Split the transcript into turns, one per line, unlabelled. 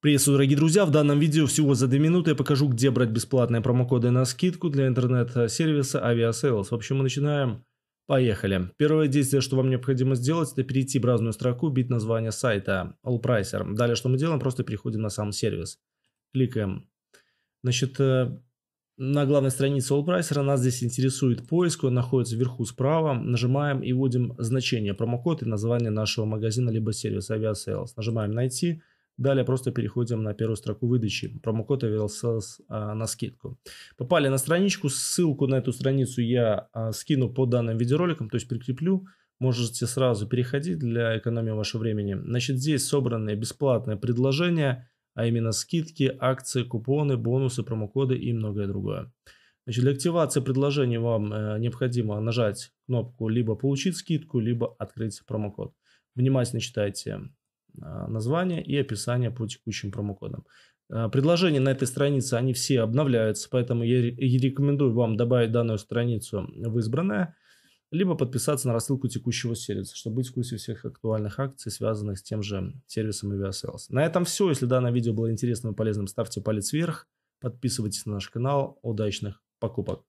Приветствую, дорогие друзья! В данном видео всего за 2 минуты я покажу, где брать бесплатные промокоды на скидку для интернет-сервиса Aviasales. В общем, мы начинаем. Поехали. Первое действие, что вам необходимо сделать, это перейти в разную строку, бить название сайта AllPricer. Далее, что мы делаем, просто переходим на сам сервис. Кликаем. Значит, э, на главной странице AllPricer нас здесь интересует поиск, он находится вверху справа. Нажимаем и вводим значение промокод и название нашего магазина либо сервиса Aviasales. Нажимаем «Найти». Далее просто переходим на первую строку выдачи. Промокод AVLSales а, на скидку. Попали на страничку. Ссылку на эту страницу я а, скину под данным видеороликом, то есть прикреплю. Можете сразу переходить для экономии вашего времени. Значит, здесь собраны бесплатные предложения, а именно скидки, акции, купоны, бонусы, промокоды и многое другое. Значит, для активации предложения вам э, необходимо нажать кнопку «Либо получить скидку», либо «Открыть промокод». Внимательно читайте а, название и описание по текущим промокодам. А, предложения на этой странице, они все обновляются, поэтому я рекомендую вам добавить данную страницу в избранное, либо подписаться на рассылку текущего сервиса, чтобы быть в курсе всех актуальных акций, связанных с тем же сервисом Aviasales. На этом все. Если данное видео было интересным и полезным, ставьте палец вверх, подписывайтесь на наш канал. Удачных покупок!